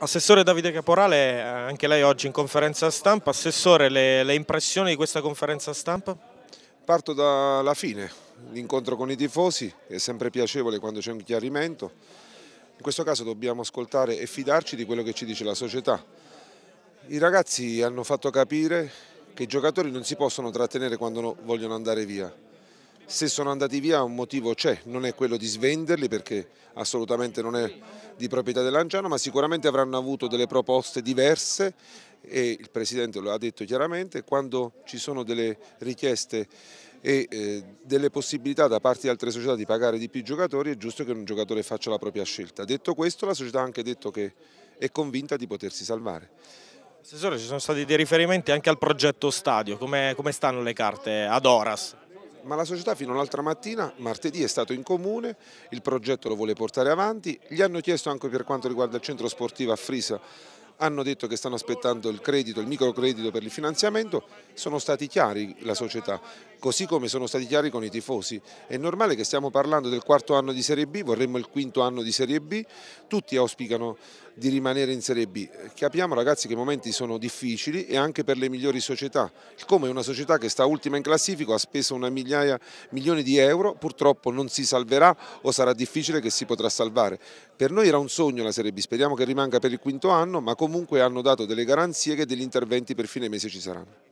Assessore Davide Caporale, eh, anche lei oggi in conferenza stampa. Assessore, le, le impressioni di questa conferenza stampa? Parto dalla fine, l'incontro con i tifosi, è sempre piacevole quando c'è un chiarimento. In questo caso dobbiamo ascoltare e fidarci di quello che ci dice la società. I ragazzi hanno fatto capire che i giocatori non si possono trattenere quando vogliono andare via se sono andati via un motivo c'è, non è quello di svenderli perché assolutamente non è di proprietà dell'Angiano, ma sicuramente avranno avuto delle proposte diverse e il Presidente lo ha detto chiaramente, quando ci sono delle richieste e eh, delle possibilità da parte di altre società di pagare di più giocatori è giusto che un giocatore faccia la propria scelta. Detto questo la società ha anche detto che è convinta di potersi salvare. Assessore, ci sono stati dei riferimenti anche al progetto stadio, come, come stanno le carte ad Oras? ma la società fino all'altra mattina, martedì è stato in comune, il progetto lo vuole portare avanti, gli hanno chiesto anche per quanto riguarda il centro sportivo a Frisa hanno detto che stanno aspettando il credito, il microcredito per il finanziamento, sono stati chiari la società, così come sono stati chiari con i tifosi. È normale che stiamo parlando del quarto anno di Serie B, vorremmo il quinto anno di Serie B, tutti auspicano di rimanere in Serie B. Capiamo ragazzi che i momenti sono difficili e anche per le migliori società, come una società che sta ultima in classifica ha speso una migliaia, milioni di euro, purtroppo non si salverà o sarà difficile che si potrà salvare. Per noi era un sogno la Serie B, speriamo che rimanga per il quinto anno, ma comunque comunque hanno dato delle garanzie che degli interventi per fine mese ci saranno.